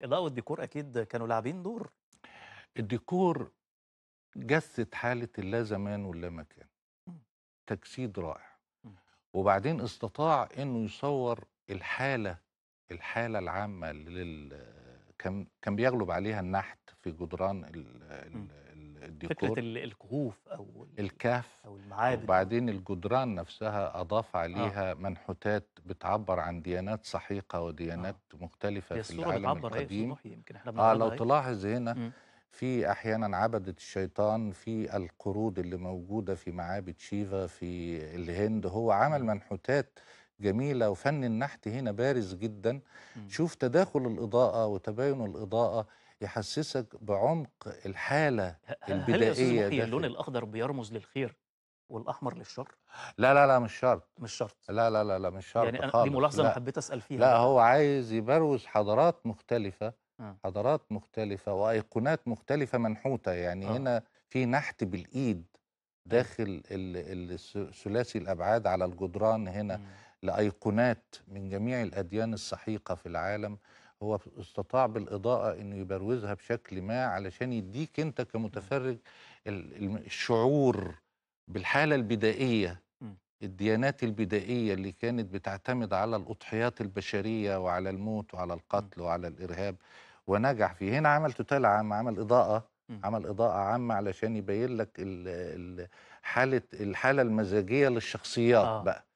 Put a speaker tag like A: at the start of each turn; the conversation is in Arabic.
A: الإضاءة والديكور أكيد كانوا لاعبين دور الديكور جسد حالة اللا زمان واللا مكان إمم. تجسيد رائع إمم. وبعدين استطاع انه يصور الحالة الحالة العامة لل كان كان بيغلب عليها النحت في جدران إمم. الديكور فكره الكهوف او الكهف او المعابد وبعدين الجدران نفسها اضاف آه. عليها آه. منحوتات بتعبر عن ديانات سحيقه وديانات آه. مختلفه في العالم القديم يمكن احنا اه لو تلاحظ هنا م. في احيانا عبده الشيطان في القرود اللي موجوده في معابد شيفا في الهند هو عمل منحوتات جميله وفن النحت هنا بارز جدا م. شوف تداخل الاضاءه وتباين الاضاءه يحسسك بعمق الحاله البدائيه هل اللون الاخضر بيرمز للخير والاحمر للشر لا لا لا مش شرط مش شرط لا لا لا لا مش شرط يعني خالص. دي ملاحظه انا حبيت اسال فيها لا هو عايز يبروز حضارات مختلفه آه. حضارات مختلفه وايقونات مختلفه منحوته يعني آه. هنا في نحت بالايد أيوه. داخل ثلاثي الابعاد على الجدران هنا م. لايقونات من جميع الاديان السحيقه في العالم هو استطاع بالاضاءه انه يبروزها بشكل ما علشان يديك انت كمتفرج الشعور بالحاله البدائيه الديانات البدائيه اللي كانت بتعتمد على الاضحيات البشريه وعلى الموت وعلى القتل وعلى الارهاب ونجح فيه هنا عمل توتال عام عمل اضاءه عمل اضاءه عامه علشان يبين لك حاله الحاله المزاجيه للشخصيات آه. بقى